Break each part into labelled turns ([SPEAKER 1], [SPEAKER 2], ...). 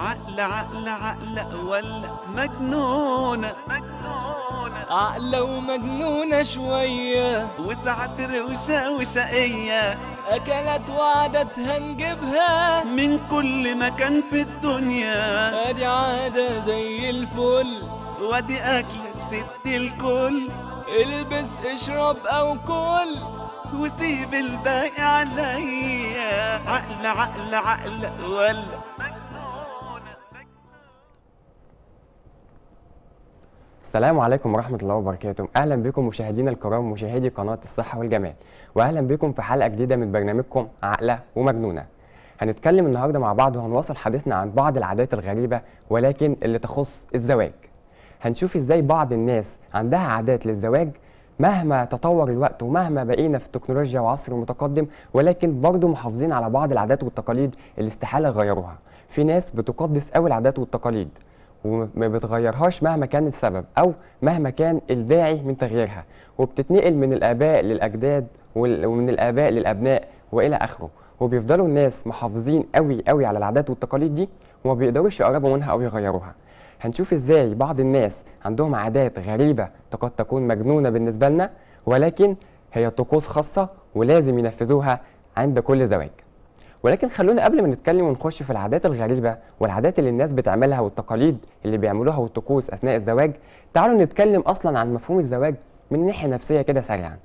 [SPEAKER 1] عقل عقل عقل ولا مجنونة مجنونة عقل ومجنونة شوية وسعة روشة وشقية أكلت وعدتها نجيبها من كل مكان في الدنيا أدي عادة زي الفل وأدي أكلة ست الكل البس اشرب أو كل وسيب الباقي عليا عقل عقل عقل ولا السلام عليكم ورحمة الله وبركاته أهلا بكم مشاهدينا الكرام مشاهدي قناة الصحة والجمال وأهلا بكم في حلقة جديدة من برنامجكم عقلة ومجنونة هنتكلم النهاردة مع بعض وهنواصل حديثنا عن بعض العادات الغريبة ولكن اللي تخص الزواج هنشوف إزاي بعض الناس عندها عادات للزواج مهما تطور الوقت ومهما بقينا في التكنولوجيا وعصر متقدم ولكن برضه محافظين على بعض العادات والتقاليد اللي استحالة غيروها في ناس بتقدس قوي العادات والتقاليد وما بتغيرهاش مهما كان السبب او مهما كان الداعي من تغييرها وبتتنقل من الاباء للاجداد ومن الاباء للابناء والى اخره وبيفضلوا الناس محافظين قوي قوي على العادات والتقاليد دي وما بيقدروش يقربوا منها او يغيروها هنشوف ازاي بعض الناس عندهم عادات غريبه قد تكون مجنونه بالنسبه لنا ولكن هي طقوس خاصه ولازم ينفذوها عند كل زواج ولكن خلونا قبل ما نتكلم ونخش في العادات الغريبه والعادات اللي الناس بتعملها والتقاليد اللي بيعملوها والطقوس اثناء الزواج تعالوا نتكلم اصلا عن مفهوم الزواج من ناحيه نفسيه كده سريعا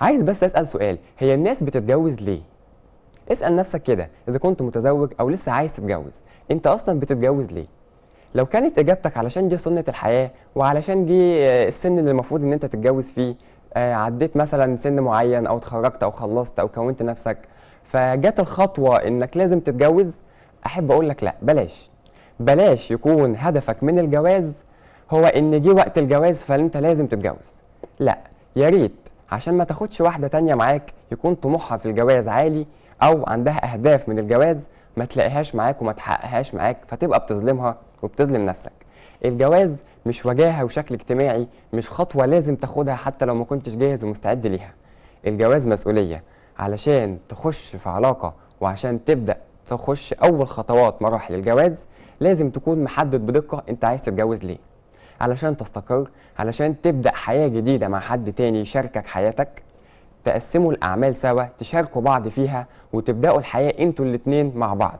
[SPEAKER 1] عايز بس اسال سؤال هي الناس بتتجوز ليه اسال نفسك كده اذا كنت متزوج او لسه عايز تتجوز انت اصلا بتتجوز ليه لو كانت اجابتك علشان دي سنه الحياه وعلشان دي آه، السن اللي المفروض ان انت تتجوز فيه آه، عديت مثلا سن معين او اتخرجت او خلصت او كونت نفسك فجت الخطوه انك لازم تتجوز احب اقول لك لا بلاش بلاش يكون هدفك من الجواز هو ان جه وقت الجواز فانت لازم تتجوز لا يا ريت عشان ما تاخدش واحده تانية معاك يكون طموحها في الجواز عالي او عندها اهداف من الجواز ما تلاقيهاش معاك وما تحققهاش معاك فتبقى بتظلمها وبتظلم نفسك الجواز مش وجاهه وشكل اجتماعي مش خطوه لازم تاخدها حتى لو ما كنتش جاهز ومستعد ليها الجواز مسؤوليه علشان تخش في علاقه وعشان تبدا تخش اول خطوات مراحل الجواز لازم تكون محدد بدقه انت عايز تتجوز ليه علشان تستقر علشان تبدا حياه جديده مع حد تاني يشاركك حياتك تقسموا الاعمال سوا تشاركوا بعض فيها وتبداوا الحياه انتوا الاتنين مع بعض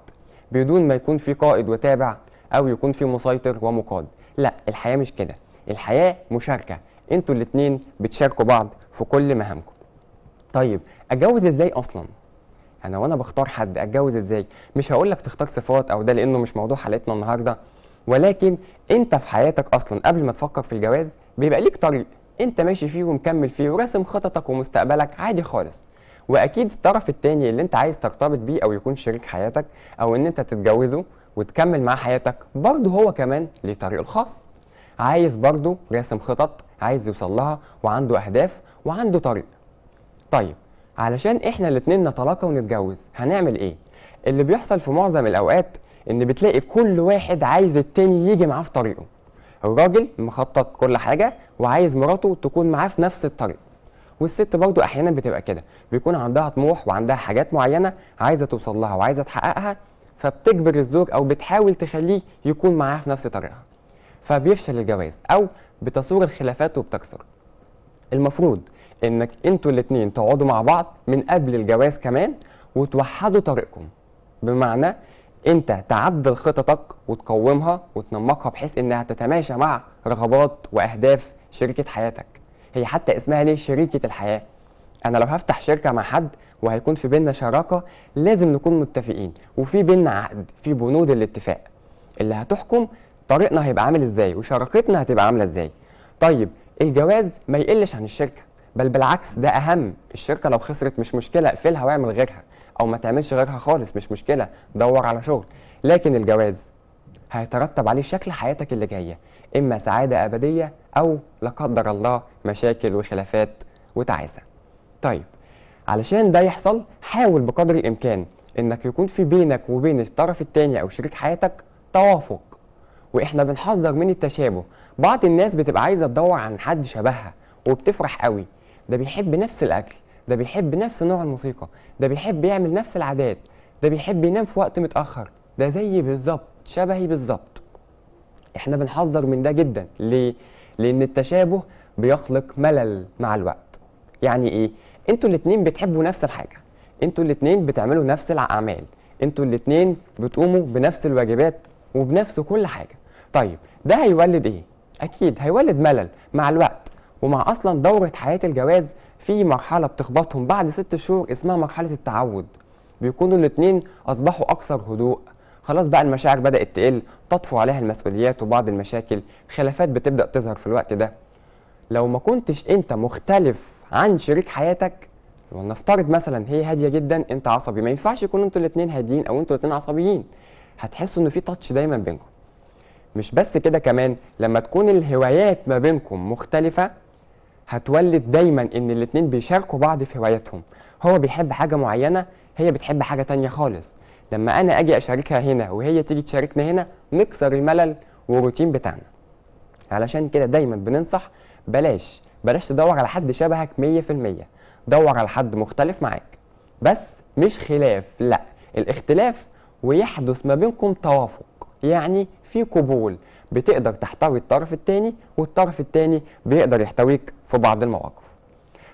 [SPEAKER 1] بدون ما يكون في قائد وتابع او يكون في مسيطر ومقاد لا الحياه مش كده الحياه مشاركه انتوا الاتنين بتشاركوا بعض في كل مهامكم طيب اتجوز ازاي اصلا يعني انا وانا بختار حد اتجوز ازاي مش هقول لك تختار صفات او ده لانه مش موضوع حلقتنا النهارده ولكن انت في حياتك اصلا قبل ما تفكر في الجواز بيبقى ليك طريق انت ماشي فيه ومكمل فيه وراسم خططك ومستقبلك عادي خالص واكيد الطرف الثاني اللي انت عايز ترتبط بيه او يكون شريك حياتك او ان انت تتجوزه وتكمل معاه حياتك برضه هو كمان ليه طريق الخاص عايز برضه راسم خطط عايز يوصل لها وعنده اهداف وعنده طريق طيب علشان احنا الاتنين نتلاقى ونتجوز هنعمل ايه اللي بيحصل في معظم الاوقات ان بتلاقي كل واحد عايز التاني يجي معاه في طريقه الراجل مخطط كل حاجه وعايز مراته تكون معاه في نفس الطريق والست برضو احيانا بتبقى كده بيكون عندها طموح وعندها حاجات معينه عايزه توصل لها وعايزه تحققها فبتجبر الزوج او بتحاول تخليه يكون معاها في نفس طريقها فبيفشل الجواز او بتصور الخلافات وبتكثر المفروض انك انتوا الاثنين تقعدوا مع بعض من قبل الجواز كمان وتوحدوا طريقكم بمعنى انت تعدل خططك وتقومها وتنمقها بحيث انها تتماشى مع رغبات واهداف شريكه حياتك هي حتى اسمها ليه شريكه الحياه انا لو هفتح شركه مع حد وهيكون في بيننا شراكه لازم نكون متفقين وفي بيننا عقد في بنود الاتفاق اللي هتحكم طريقنا هيبقى عامل ازاي وشراكتنا هتبقى عامله ازاي طيب الجواز ما يقلش عن الشركه بل بالعكس ده اهم الشركه لو خسرت مش مشكله اقفلها واعمل غيرها او ما تعملش غيرها خالص مش مشكله دور على شغل لكن الجواز هيترتب عليه شكل حياتك اللي جايه اما سعاده ابديه او لا قدر الله مشاكل وخلافات وتعاسه طيب علشان ده يحصل حاول بقدر الامكان انك يكون في بينك وبين الطرف الثاني او شريك حياتك توافق واحنا بنحذر من التشابه بعض الناس بتبقى عايزه تدور عن حد شبهها وبتفرح قوي ده بيحب نفس الاكل ده بيحب نفس نوع الموسيقى ده بيحب يعمل نفس العادات ده بيحب ينام في وقت متاخر ده زيي بالظبط شبهي بالظبط احنا بنحذر من ده جدا ليه لان التشابه بيخلق ملل مع الوقت يعني ايه انتوا الاتنين بتحبوا نفس الحاجه انتوا الاتنين بتعملوا نفس الاعمال انتوا الاتنين بتقوموا بنفس الواجبات وبنفس كل حاجه طيب ده هيولد ايه اكيد هيولد ملل مع الوقت ومع اصلا دوره حياه الجواز في مرحله بتخبطهم بعد ست شهور اسمها مرحله التعود بيكونوا الاتنين اصبحوا اكثر هدوء خلاص بقى المشاعر بدات تقل تطفو عليها المسؤوليات وبعض المشاكل خلافات بتبدا تظهر في الوقت ده لو ما كنتش انت مختلف عن شريك حياتك ولنفترض مثلا هي هاديه جدا انت عصبي ما ينفعش يكونوا انتوا الاثنين هاديين او انتوا الاثنين عصبيين هتحسوا ان في تاتش دايما بينكم مش بس كده كمان لما تكون الهوايات ما بينكم مختلفه هتولد دايما ان الاتنين بيشاركوا بعض في هواياتهم هو بيحب حاجه معينه هي بتحب حاجه تانية خالص لما انا اجي اشاركها هنا وهي تيجي تشاركنا هنا نكسر الملل والروتين بتاعنا علشان كده دايما بننصح بلاش بلاش تدور على حد شبهك 100% دور على حد مختلف معاك بس مش خلاف لا الاختلاف ويحدث ما بينكم توافق يعني في قبول بتقدر تحتوي الطرف الثاني والطرف الثاني بيقدر يحتويك في بعض المواقف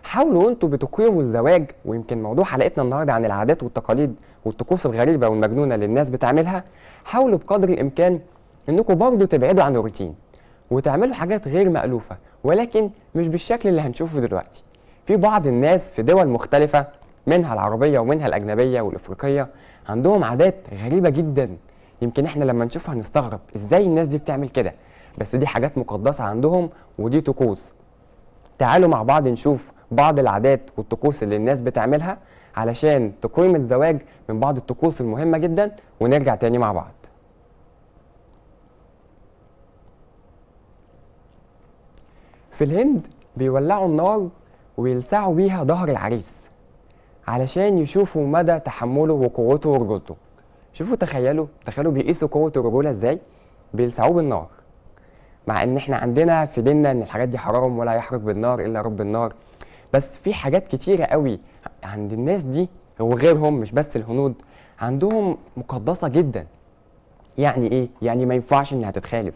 [SPEAKER 1] حاولوا انتوا بتقيموا الزواج ويمكن موضوع حلقتنا النهارده عن العادات والتقاليد والطقوس الغريبه والمجنونه اللي الناس بتعملها حاولوا بقدر الامكان انكم برضه تبعدوا عن الروتين وتعملوا حاجات غير مألوفه ولكن مش بالشكل اللي هنشوفه دلوقتي في بعض الناس في دول مختلفه منها العربيه ومنها الاجنبيه والافريقيه عندهم عادات غريبه جدا يمكن احنا لما نشوفها هنستغرب ازاي الناس دي بتعمل كده بس دي حاجات مقدسه عندهم ودي طقوس تعالوا مع بعض نشوف بعض العادات والطقوس اللي الناس بتعملها علشان تقيم الزواج من بعض الطقوس المهمه جدا ونرجع تاني مع بعض في الهند بيولعوا النار ويلسعوا بيها ظهر العريس علشان يشوفوا مدى تحمله وقوته ورجولته شوفوا تخيلوا تخيلوا بيقيسوا قوه الرجوله ازاي بيلسعوه بالنار مع ان احنا عندنا في ديننا ان الحاجات دي حرام ولا يحرق بالنار الا رب النار بس في حاجات كتيره قوي عند الناس دي وغيرهم مش بس الهنود عندهم مقدسه جدا يعني ايه يعني ما ينفعش انها تتخالف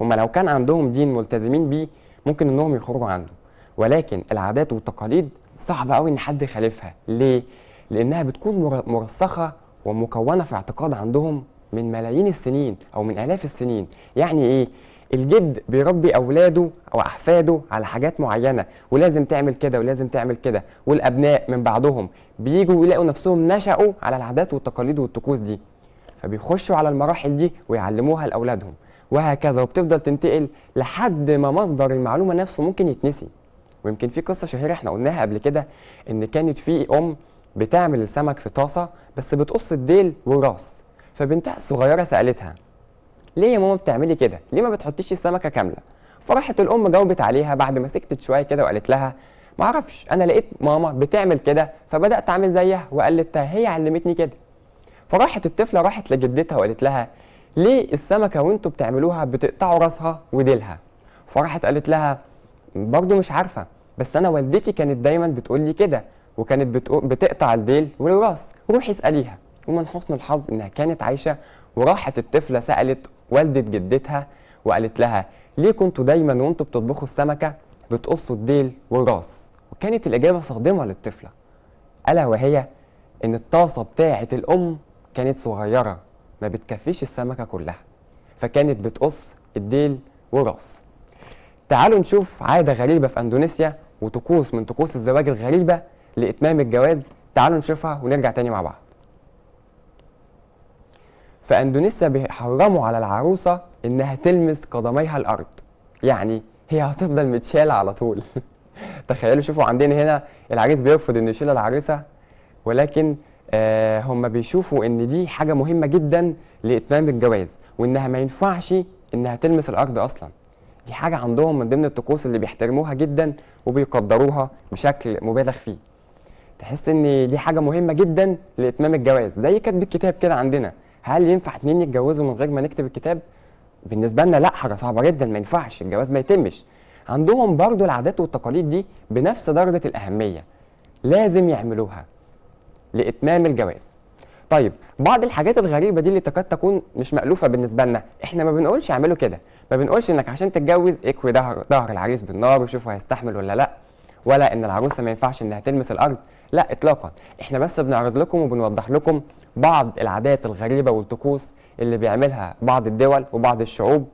[SPEAKER 1] هما لو كان عندهم دين ملتزمين بيه ممكن انهم يخرجوا عنده ولكن العادات والتقاليد صعب قوي ان حد يخالفها ليه لانها بتكون مرسخه ومكونه في اعتقاد عندهم من ملايين السنين او من الاف السنين يعني ايه الجد بيربي اولاده او احفاده على حاجات معينه ولازم تعمل كده ولازم تعمل كده والابناء من بعضهم بيجوا يلاقوا نفسهم نشأوا على العادات والتقاليد والطقوس دي فبيخشوا على المراحل دي ويعلموها لاولادهم وهكذا وبتفضل تنتقل لحد ما مصدر المعلومه نفسه ممكن يتنسي ويمكن في قصه شهيره احنا قلناها قبل كده ان كانت في ام بتعمل السمك في طاسه بس بتقص الديل والراس فبنتها الصغيره سالتها ليه يا ماما بتعملي كده ليه ما بتحطيش السمكه كامله فراحت الام جاوبت عليها بعد ما سكتت شويه كده وقالت لها ما اعرفش انا لقيت ماما بتعمل كده فبدات اعمل زيها وقالت هي علمتني كده فراحت الطفله راحت لجدتها وقالت لها ليه السمكه وانتوا بتعملوها بتقطعوا راسها وديلها فراحت قالت لها برضو مش عارفه بس انا والدتي كانت دايما بتقول لي كده وكانت بتقطع الديل والراس روحي اسأليها ومن حسن الحظ إنها كانت عايشة وراحت الطفلة سألت والدة جدتها وقالت لها ليه كنتوا دايما وانتوا بتطبخوا السمكة بتقصوا الديل والراس وكانت الإجابة صادمة للطفلة ألا وهي إن الطاسة بتاعة الأم كانت صغيرة ما بتكفيش السمكة كلها فكانت بتقص الديل والراس تعالوا نشوف عادة غريبة في أندونيسيا وطقوس من طقوس الزواج الغريبة لإتمام الجواز تعالوا نشوفها ونرجع تاني مع بعض في أندونيسيا بيحرموا على العروسة إنها تلمس قدميها الأرض يعني هي هتفضل متشالة على طول تخيلوا شوفوا عندنا هنا العريس بيرفض إنه يشيل العروسة ولكن آه هم بيشوفوا إن دي حاجة مهمة جدا لإتمام الجواز وإنها ما ينفعش إنها تلمس الأرض أصلا دي حاجة عندهم من ضمن الطقوس اللي بيحترموها جدا وبيقدروها بشكل مبالغ فيه تحس ان دي حاجه مهمه جدا لاتمام الجواز زي كاتب الكتاب كده عندنا هل ينفع اتنين يتجوزوا من غير ما نكتب الكتاب بالنسبه لنا لا حاجه صعبه جدا ما ينفعش الجواز ما يتمش عندهم برضو العادات والتقاليد دي بنفس درجه الاهميه لازم يعملوها لاتمام الجواز طيب بعض الحاجات الغريبه دي اللي تكاد تكون مش مالوفه بالنسبه لنا احنا ما بنقولش اعملوا كده ما بنقولش انك عشان تتجوز اكوي ظهر ظهر العريس بالنار وشوفوا هيستحمل ولا لا ولا ان العروسه ما ينفعش انها تلمس الارض لا اطلاقا احنا بس بنعرض لكم وبنوضح لكم بعض العادات الغريبه والطقوس اللي بيعملها بعض الدول وبعض الشعوب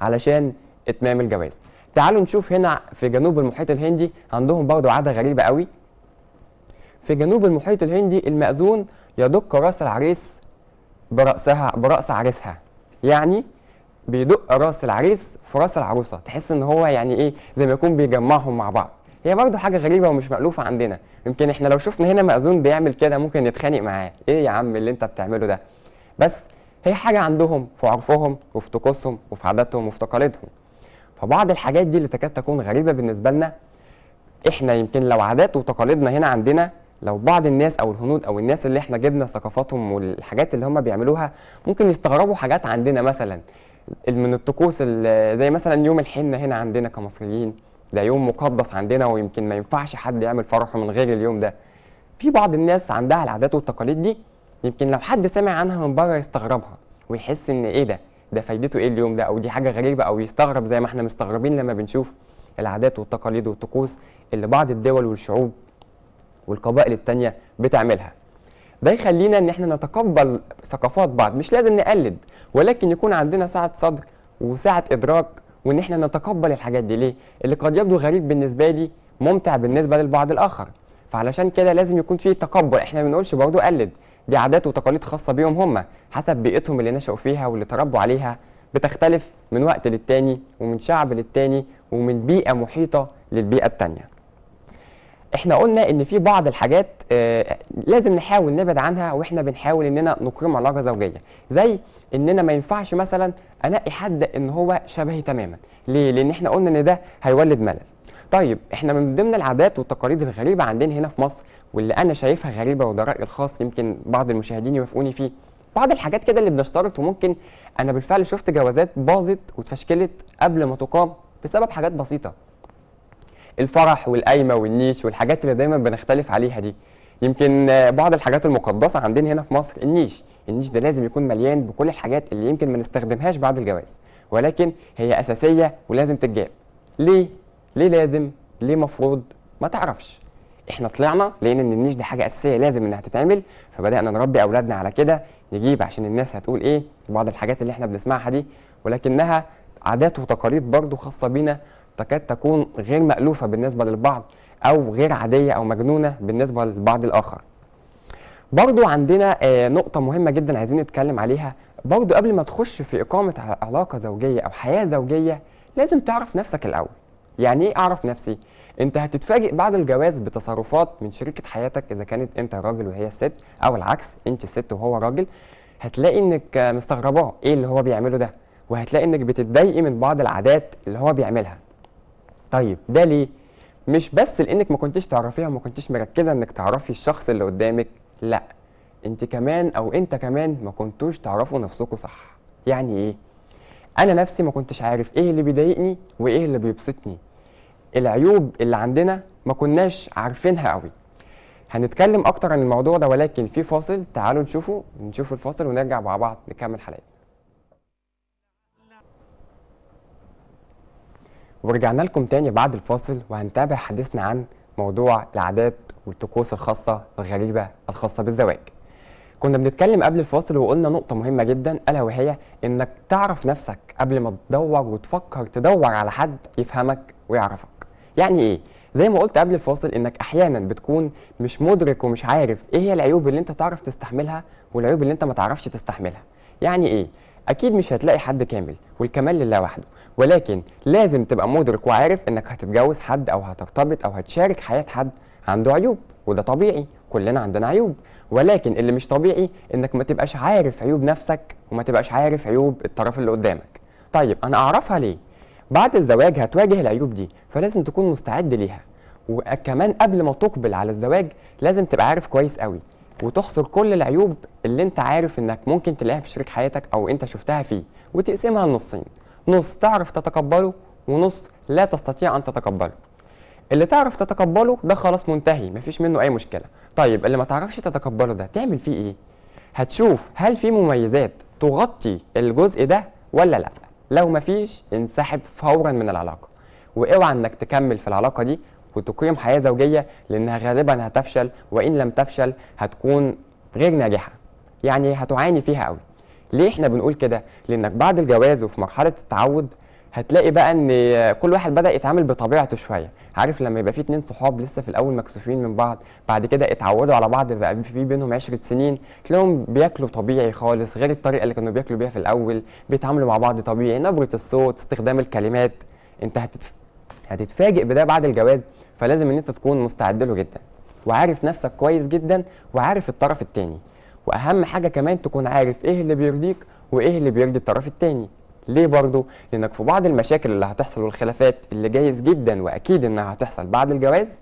[SPEAKER 1] علشان اتمام الجواز تعالوا نشوف هنا في جنوب المحيط الهندي عندهم برضو عاده غريبه قوي في جنوب المحيط الهندي المأذون يدق راس العريس برأسها برأس عريسها يعني بيدق راس العريس في راس العروسه تحس ان هو يعني ايه زي ما يكون بيجمعهم مع بعض هي برضه حاجه غريبه ومش مألوفه عندنا يمكن احنا لو شفنا هنا مأذون بيعمل كده ممكن نتخانق معاه ايه يا عم اللي انت بتعمله ده بس هي حاجه عندهم في عرفهم وفي طقوسهم وفي عاداتهم وفي تقاليدهم فبعض الحاجات دي اللي تكاد تكون غريبه بالنسبه لنا احنا يمكن لو عادات وتقاليدنا هنا عندنا لو بعض الناس او الهنود او الناس اللي احنا جبنا ثقافاتهم والحاجات اللي هم بيعملوها ممكن يستغربوا حاجات عندنا مثلا من الطقوس زي مثلا يوم الحنه هنا عندنا كمصريين ده يوم مقدس عندنا ويمكن ما ينفعش حد يعمل فرحه من غير اليوم ده في بعض الناس عندها العادات والتقاليد دي يمكن لو حد سمع عنها من بره يستغربها ويحس ان ايه ده ده فايدته ايه اليوم ده او دي حاجه غريبه او يستغرب زي ما احنا مستغربين لما بنشوف العادات والتقاليد والطقوس اللي بعض الدول والشعوب والقبائل التانية بتعملها ده يخلينا ان احنا نتقبل ثقافات بعض مش لازم نقلد ولكن يكون عندنا سعة صدر وسعة ادراك وان احنا نتقبل الحاجات دي ليه اللي قد يبدو غريب بالنسبه لي ممتع بالنسبه للبعض الاخر فعلشان كده لازم يكون في تقبل احنا ما بنقولش برضه قلد دي عادات وتقاليد خاصه بيهم هم حسب بيئتهم اللي نشأوا فيها واللي تربوا عليها بتختلف من وقت للتاني ومن شعب للتاني ومن بيئه محيطه للبيئه التانيه احنا قلنا ان في بعض الحاجات آه، لازم نحاول نبعد عنها واحنا بنحاول اننا نقيم علاقه زوجيه زي اننا ما ينفعش مثلا انقي حد ان هو شبهي تماما ليه لان احنا قلنا ان ده هيولد ملل طيب احنا من ضمن العادات والتقاليد الغريبه عندنا هنا في مصر واللي انا شايفها غريبه وده رايي الخاص يمكن بعض المشاهدين يوافقوني فيه بعض الحاجات كده اللي بنشترط وممكن انا بالفعل شفت جوازات باظت واتفشكلت قبل ما تقام بسبب حاجات بسيطه الفرح والقايمه والنيش والحاجات اللي دايما بنختلف عليها دي يمكن آه، بعض الحاجات المقدسه عندنا هنا في مصر النيش النيش ده لازم يكون مليان بكل الحاجات اللي يمكن ما نستخدمهاش بعد الجواز ولكن هي اساسيه ولازم تتجاب ليه ليه لازم ليه مفروض ما تعرفش احنا طلعنا لقينا ان النيش دي حاجه اساسيه لازم انها تتعمل فبدانا نربي اولادنا على كده نجيب عشان الناس هتقول ايه بعض الحاجات اللي احنا بنسمعها دي ولكنها عادات وتقاليد برضو خاصه بينا تكاد تكون غير مألوفة بالنسبة للبعض أو غير عادية أو مجنونة بالنسبة للبعض الآخر برضو عندنا آه، نقطة مهمة جدا عايزين نتكلم عليها برضو قبل ما تخش في إقامة علاقة زوجية أو حياة زوجية لازم تعرف نفسك الأول يعني إيه أعرف نفسي؟ أنت هتتفاجئ بعد الجواز بتصرفات من شريكة حياتك إذا كانت أنت راجل وهي الست أو العكس أنت ست وهو راجل هتلاقي إنك مستغرباه إيه اللي هو بيعمله ده وهتلاقي إنك بتتضايقي من بعض العادات اللي هو بيعملها طيب ده ليه؟ مش بس لانك ما كنتيش تعرفيها وما كنتيش مركزه انك تعرفي الشخص اللي قدامك لا انت كمان او انت كمان ما كنتوش تعرفوا نفسكم صح يعني ايه انا نفسي ما كنتش عارف ايه اللي بيضايقني وايه اللي بيبسطني العيوب اللي عندنا ما كناش عارفينها قوي هنتكلم اكتر عن الموضوع ده ولكن في فاصل تعالوا نشوفه نشوف الفاصل ونرجع مع بعض نكمل حلقتنا ورجعنا لكم تاني بعد الفاصل وهنتابع حديثنا عن موضوع العادات والطقوس الخاصة الغريبة الخاصة بالزواج كنا بنتكلم قبل الفاصل وقلنا نقطة مهمة جدا ألا وهي إنك تعرف نفسك قبل ما تدور وتفكر تدور على حد يفهمك ويعرفك يعني إيه؟ زي ما قلت قبل الفاصل إنك أحيانا بتكون مش مدرك ومش عارف إيه هي العيوب اللي أنت تعرف تستحملها والعيوب اللي أنت ما تعرفش تستحملها يعني إيه؟ أكيد مش هتلاقي حد كامل والكمال لله وحده ولكن لازم تبقى مدرك وعارف انك هتتجوز حد او هترتبط او هتشارك حياه حد عنده عيوب وده طبيعي كلنا عندنا عيوب ولكن اللي مش طبيعي انك ما تبقاش عارف عيوب نفسك وما تبقاش عارف عيوب الطرف اللي قدامك طيب انا اعرفها ليه بعد الزواج هتواجه العيوب دي فلازم تكون مستعد ليها وكمان قبل ما تقبل على الزواج لازم تبقى عارف كويس قوي وتحصر كل العيوب اللي انت عارف انك ممكن تلاقيها في شريك حياتك او انت شفتها فيه وتقسمها لنصين نص تعرف تتقبله ونص لا تستطيع أن تتقبله اللي تعرف تتقبله ده خلاص منتهي مفيش منه أي مشكلة طيب اللي ما تعرفش تتقبله ده تعمل فيه إيه؟ هتشوف هل في مميزات تغطي الجزء ده ولا لأ لو مفيش انسحب فورا من العلاقة واوعى انك تكمل في العلاقة دي وتقيم حياة زوجية لأنها غالبا هتفشل وإن لم تفشل هتكون غير ناجحة يعني هتعاني فيها قوي ليه احنا بنقول كده؟ لانك بعد الجواز وفي مرحله التعود هتلاقي بقى ان كل واحد بدا يتعامل بطبيعته شويه عارف لما يبقى في اتنين صحاب لسه في الاول مكسوفين من بعض بعد كده اتعودوا على بعض بقى في بينهم عشرة سنين تلاقيهم بياكلوا طبيعي خالص غير الطريقه اللي كانوا بياكلوا بيها في الاول بيتعاملوا مع بعض طبيعي نبره الصوت استخدام الكلمات انت هتتف... هتتفاجئ بده بعد الجواز فلازم ان انت تكون مستعد له جدا وعارف نفسك كويس جدا وعارف الطرف الثاني. واهم حاجه كمان تكون عارف ايه اللي بيرضيك وايه اللي بيرضي الطرف التاني ليه برضه لانك في بعض المشاكل اللي هتحصل والخلافات اللي جايز جدا واكيد انها هتحصل بعد الجواز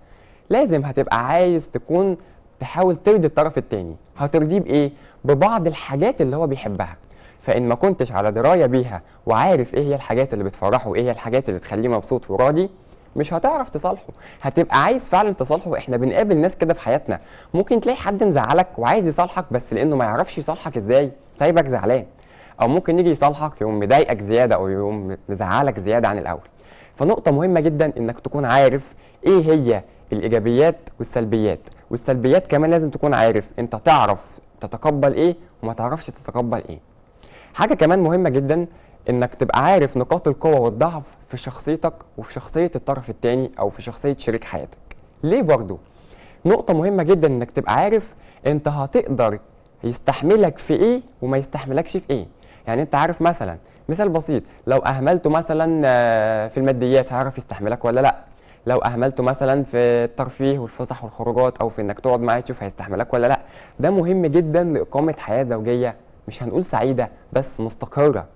[SPEAKER 1] لازم هتبقى عايز تكون تحاول ترضي الطرف التاني هترضيه بايه ببعض الحاجات اللي هو بيحبها فان ما كنتش على درايه بيها وعارف ايه هي الحاجات اللي بتفرحه وايه هي الحاجات اللي تخليه مبسوط وراضي مش هتعرف تصالحه هتبقى عايز فعلا تصالحه احنا بنقابل ناس كده في حياتنا ممكن تلاقي حد مزعلك وعايز يصالحك بس لانه ما يعرفش يصالحك ازاي سايبك زعلان او ممكن يجي يصالحك يقوم مضايقك زياده او يقوم مزعلك زياده عن الاول فنقطه مهمه جدا انك تكون عارف ايه هي الايجابيات والسلبيات والسلبيات كمان لازم تكون عارف انت تعرف تتقبل ايه وما تعرفش تتقبل ايه حاجه كمان مهمه جدا انك تبقى عارف نقاط القوه والضعف في شخصيتك وفي شخصيه الطرف الثاني او في شخصيه شريك حياتك ليه برضو نقطه مهمه جدا انك تبقى عارف انت هتقدر يستحملك في ايه وما يستحملكش في ايه يعني انت عارف مثلا مثال بسيط لو اهملته مثلا آه، في الماديات هيعرف يستحملك ولا لا لو اهملته مثلا في الترفيه والفسح والخروجات او في انك تقعد معاه تشوف هيستحملك ولا لا ده مهم جدا لاقامه حياه زوجيه مش هنقول سعيده بس مستقره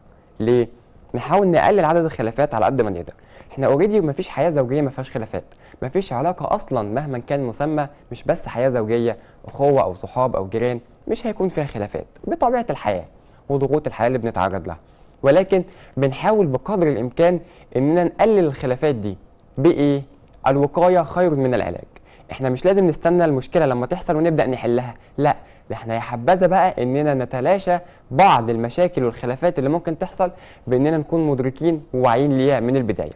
[SPEAKER 1] ليه؟ نحاول نقلل عدد الخلافات على قد ما نقدر احنا اوريدي مفيش حياه زوجيه ما فيهاش خلافات مفيش علاقه اصلا مهما كان مسمى مش بس حياه زوجيه اخوه او صحاب او جيران مش هيكون فيها خلافات بطبيعه الحياه وضغوط الحياه اللي بنتعرض لها ولكن بنحاول بقدر الامكان اننا نقلل الخلافات دي بايه الوقايه خير من العلاج احنا مش لازم نستنى المشكله لما تحصل ونبدا نحلها لا احنا يا حبذا بقى اننا نتلاشى بعض المشاكل والخلافات اللي ممكن تحصل باننا نكون مدركين وواعيين ليها من البدايه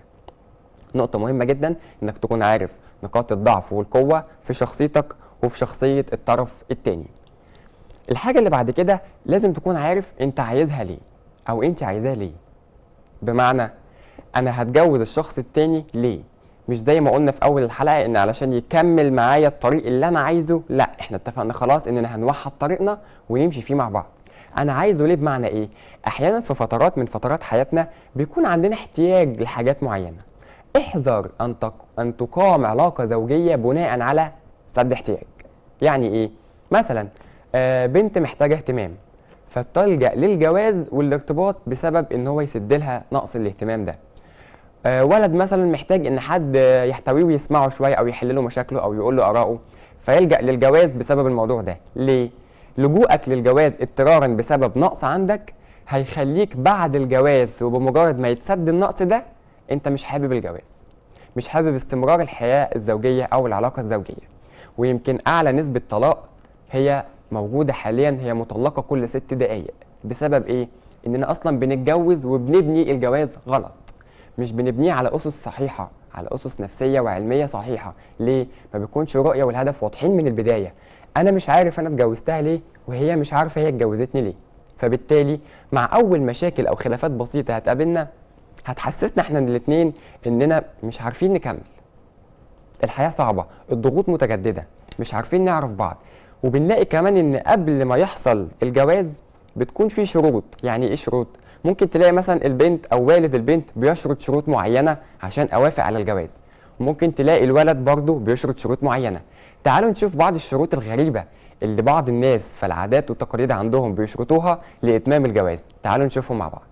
[SPEAKER 1] نقطة مهمة جدا انك تكون عارف نقاط الضعف والقوة في شخصيتك وفي شخصية الطرف التاني الحاجة اللي بعد كده لازم تكون عارف انت عايزها ليه او انت عايزاه ليه بمعنى انا هتجوز الشخص التاني ليه مش زي ما قلنا في اول الحلقه ان علشان يكمل معايا الطريق اللي انا عايزه لا احنا اتفقنا خلاص اننا هنوحد طريقنا ونمشي فيه مع بعض انا عايزه ليه بمعنى ايه احيانا في فترات من فترات حياتنا بيكون عندنا احتياج لحاجات معينه احذر ان تق... ان تقام علاقه زوجيه بناء على سد احتياج يعني ايه مثلا آه بنت محتاجه اهتمام فتلجا للجواز والارتباط بسبب ان هو يسد لها نقص الاهتمام ده آه، ولد مثلا محتاج ان حد يحتويه ويسمعه شويه او يحل له مشاكله او يقول له اراءه فيلجا للجواز بسبب الموضوع ده ليه لجوءك للجواز اضطرارا بسبب نقص عندك هيخليك بعد الجواز وبمجرد ما يتسد النقص ده انت مش حابب الجواز مش حابب استمرار الحياه الزوجيه او العلاقه الزوجيه ويمكن اعلى نسبه طلاق هي موجوده حاليا هي مطلقه كل ست دقائق بسبب ايه اننا اصلا بنتجوز وبنبني الجواز غلط مش بنبنيه على اسس صحيحه على اسس نفسيه وعلميه صحيحه ليه ما بيكونش الرؤيه والهدف واضحين من البدايه انا مش عارف انا اتجوزتها ليه وهي مش عارفه هي اتجوزتني ليه فبالتالي مع اول مشاكل او خلافات بسيطه هتقابلنا هتحسسنا احنا الاثنين اننا مش عارفين نكمل الحياه صعبه الضغوط متجدده مش عارفين نعرف بعض وبنلاقي كمان ان قبل ما يحصل الجواز بتكون في شروط يعني ايه شروط ممكن تلاقي مثلا البنت او والد البنت بيشرط شروط معينه عشان اوافق على الجواز ممكن تلاقي الولد برضه بيشرط شروط معينه تعالوا نشوف بعض الشروط الغريبه اللي بعض الناس في العادات والتقاليد عندهم بيشرطوها لاتمام الجواز تعالوا نشوفهم مع بعض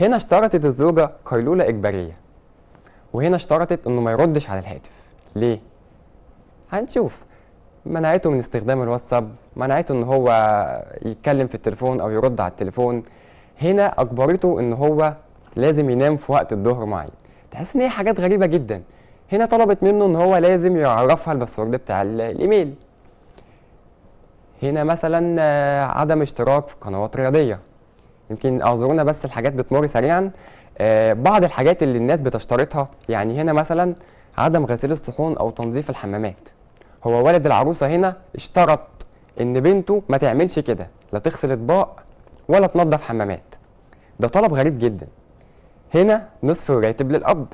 [SPEAKER 1] هنا اشترطت الزوجه قيلوله اجباريه وهنا اشترطت انه ما يردش على الهاتف ليه هنشوف منعته من استخدام الواتساب منعته ان هو يتكلم في التليفون او يرد على التليفون هنا اجبرته ان هو لازم ينام في وقت الظهر معي تحس ان هي حاجات غريبه جدا هنا طلبت منه ان هو لازم يعرفها الباسورد بتاع الايميل هنا مثلا آه، عدم اشتراك في قنوات رياضيه يمكن اعذرونا بس الحاجات بتمر سريعا آه، بعض الحاجات اللي الناس بتشترطها يعني هنا مثلا عدم غسيل الصحون او تنظيف الحمامات هو والد العروسه هنا اشترط ان بنته ما تعملش كده لا تغسل اطباق ولا تنظف حمامات ده طلب غريب جدا هنا نصف الراتب للاب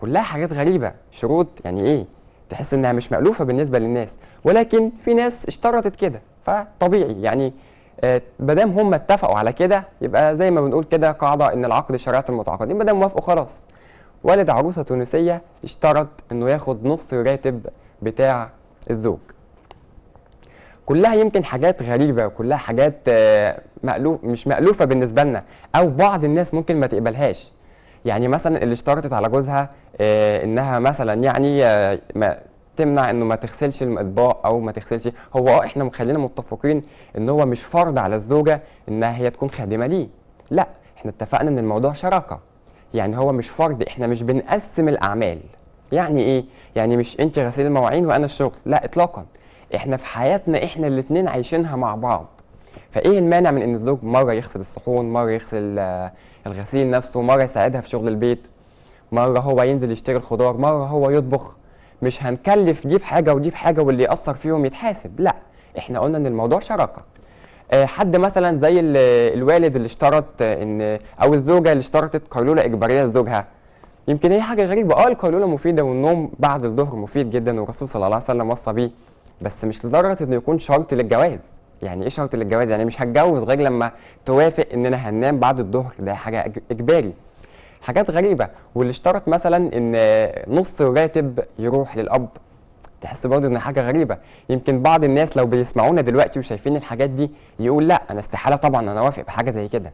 [SPEAKER 1] كلها حاجات غريبه شروط يعني ايه تحس انها مش مألوفه بالنسبه للناس ولكن في ناس اشترطت كده فطبيعي يعني آه، ما دام هم اتفقوا على كده يبقى زي ما بنقول كده قاعده ان العقد شريعه المتعاقدين ما دام وافقوا خلاص والد عروسه تونسيه اشترط انه ياخد نص الراتب بتاع الزوج كلها يمكن حاجات غريبه كلها حاجات آه، مألوف مش مألوفه بالنسبه لنا او بعض الناس ممكن ما تقبلهاش يعني مثلا اللي اشترطت على جوزها آه، انها مثلا يعني آه، ما تمنع انه ما تغسلش الاطباق او ما تغسلش هو اه احنا خلينا متفقين ان هو مش فرض على الزوجه انها هي تكون خادمه ليه لا احنا اتفقنا ان الموضوع شراكه يعني هو مش فرض احنا مش بنقسم الاعمال يعني ايه يعني مش انت غسيل المواعين وانا الشغل لا اطلاقا احنا في حياتنا احنا الاثنين عايشينها مع بعض فايه المانع من ان الزوج مره يغسل الصحون مره يغسل آه، الغسيل نفسه مره يساعدها في شغل البيت مره هو ينزل يشتري الخضار مره هو يطبخ مش هنكلف جيب حاجه وجيب حاجه واللي ياثر فيهم يتحاسب لا احنا قلنا ان الموضوع شراكه آه، حد مثلا زي الوالد اللي اشترط آه، ان او الزوجه اللي اشترطت قيلوله اجباريه لزوجها يمكن هي حاجه غريبه اه القيلوله مفيده والنوم بعد الظهر مفيد جدا والرسول صلى الله عليه وسلم وصى بيه بس مش لدرجه انه يكون شرط للجواز يعني ايه شرط للجواز يعني مش هتجوز غير لما توافق ان انا هنام بعد الظهر ده حاجه اجباري حاجات غريبه واللي اشترط مثلا ان نص راتب يروح للاب تحس برضه ان حاجه غريبه يمكن بعض الناس لو بيسمعونا دلوقتي وشايفين الحاجات دي يقول لا انا استحاله طبعا انا اوافق بحاجه زي كده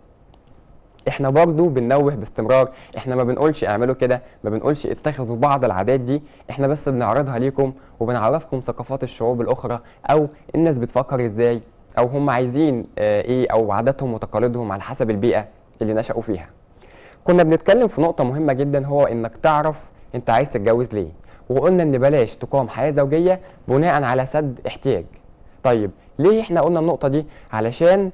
[SPEAKER 1] احنا برضو بننوه باستمرار احنا ما بنقولش اعملوا كده ما بنقولش اتخذوا بعض العادات دي احنا بس بنعرضها ليكم وبنعرفكم ثقافات الشعوب الاخرى او الناس بتفكر ازاي او هم عايزين اه ايه او عاداتهم وتقاليدهم على حسب البيئه اللي نشأوا فيها كنا بنتكلم في نقطه مهمه جدا هو انك تعرف انت عايز تتجوز ليه وقلنا ان بلاش تقام حياه زوجيه بناء على سد احتياج طيب ليه احنا قلنا النقطه دي علشان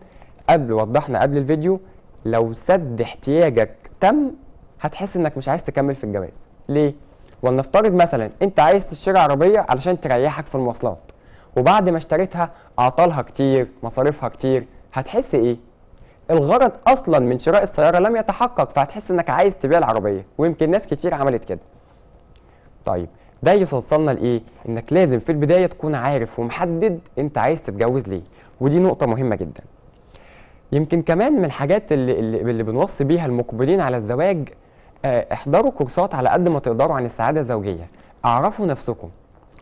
[SPEAKER 1] قبل وضحنا قبل الفيديو لو سد احتياجك تم هتحس انك مش عايز تكمل في الجواز ليه ولنفترض مثلا انت عايز تشتري عربيه علشان تريحك في المواصلات وبعد ما اشتريتها اعطالها كتير مصاريفها كتير هتحس ايه الغرض اصلا من شراء السياره لم يتحقق فهتحس انك عايز تبيع العربيه ويمكن ناس كتير عملت كده طيب ده يوصلنا لايه انك لازم في البدايه تكون عارف ومحدد انت عايز تتجوز ليه ودي نقطه مهمه جدا يمكن كمان من الحاجات اللي, اللي بنوصي بيها المقبلين على الزواج آه، احضروا كورسات على قد ما تقدروا عن السعاده الزوجيه اعرفوا نفسكم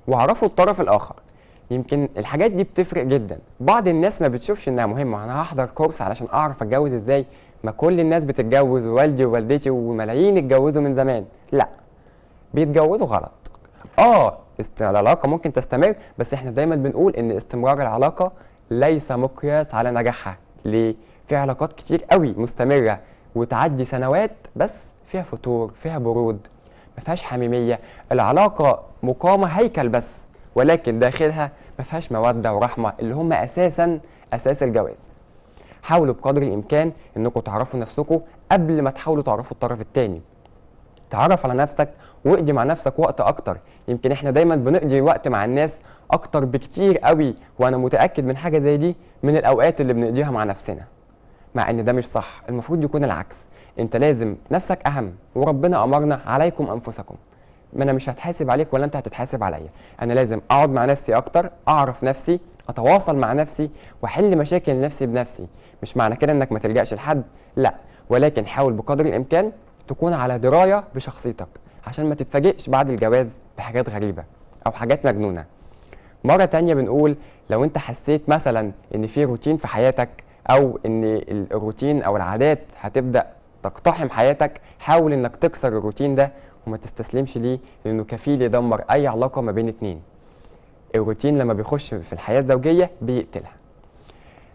[SPEAKER 1] واعرفوا الطرف الاخر يمكن الحاجات دي بتفرق جدا بعض الناس ما بتشوفش انها مهمه انا هحضر كورس علشان اعرف اتجوز ازاي ما كل الناس بتتجوز ووالدي ووالدتي وملايين اتجوزوا من زمان لا بيتجوزوا غلط اه العلاقه ممكن تستمر بس احنا دايما بنقول ان استمرار العلاقه ليس مقياس على نجاحها ليه؟ في علاقات كتير قوي مستمرة وتعدي سنوات بس فيها فتور فيها برود ما فيهاش حميمية العلاقة مقامة هيكل بس ولكن داخلها ما فيهاش مودة ورحمة اللي هم أساسا أساس الجواز حاولوا بقدر الإمكان إنكم تعرفوا نفسكم قبل ما تحاولوا تعرفوا الطرف التاني تعرف على نفسك واقضي مع نفسك وقت أكتر يمكن إحنا دايما بنقضي وقت مع الناس اكتر بكتير قوي وانا متاكد من حاجه زي دي من الاوقات اللي بنقضيها مع نفسنا مع ان ده مش صح المفروض يكون العكس انت لازم نفسك اهم وربنا امرنا عليكم انفسكم ما انا مش هتحاسب عليك ولا انت هتتحاسب عليا انا لازم اقعد مع نفسي اكتر اعرف نفسي اتواصل مع نفسي واحل مشاكل نفسي بنفسي مش معنى كده انك ما تلجاش لحد لا ولكن حاول بقدر الامكان تكون على درايه بشخصيتك عشان ما تتفاجئش بعد الجواز بحاجات غريبه او حاجات مجنونه مره تانية بنقول لو انت حسيت مثلا ان في روتين في حياتك او ان الروتين او العادات هتبدا تقتحم حياتك حاول انك تكسر الروتين ده وما تستسلمش ليه لانه كفيل يدمر اي علاقه ما بين اتنين الروتين لما بيخش في الحياه الزوجيه بيقتلها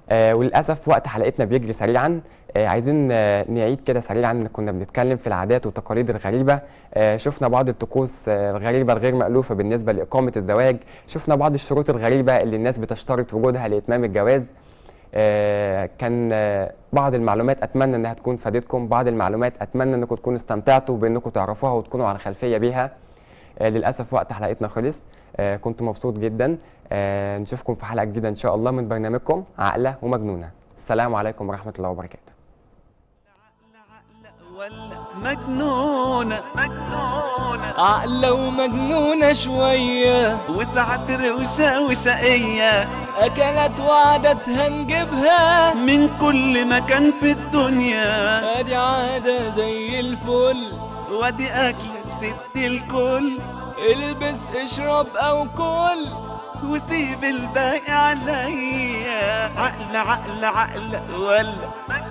[SPEAKER 1] آه وللاسف وقت حلقتنا بيجري سريعا آه، عايزين آه، نعيد كده سريعا كنا بنتكلم في العادات والتقاليد الغريبه آه، شفنا بعض الطقوس الغريبه الغير مألوفه بالنسبه لاقامه الزواج شفنا بعض الشروط الغريبه اللي الناس بتشترط وجودها لاتمام الجواز كان بعض المعلومات اتمنى انها تكون فادتكم بعض المعلومات اتمنى انكم تكونوا استمتعتوا بانكم تعرفوها وتكونوا على خلفيه بيها للاسف وقت حلقتنا خلص كنت مبسوط جدا نشوفكم في حلقه جديده ان شاء الله من برنامجكم عقله ومجنونه السلام عليكم ورحمه الله وبركاته والمجنونة مجنونة عقلة ومجنونة شوية وسعت روشة وشقية أكلت وعدتها نجيبها من كل مكان في الدنيا أدي عادة زي الفل وادي أكلة ست الكل البس اشرب أو كل وسيب الباقي عليا عقل عقل عقل ولا مجنونة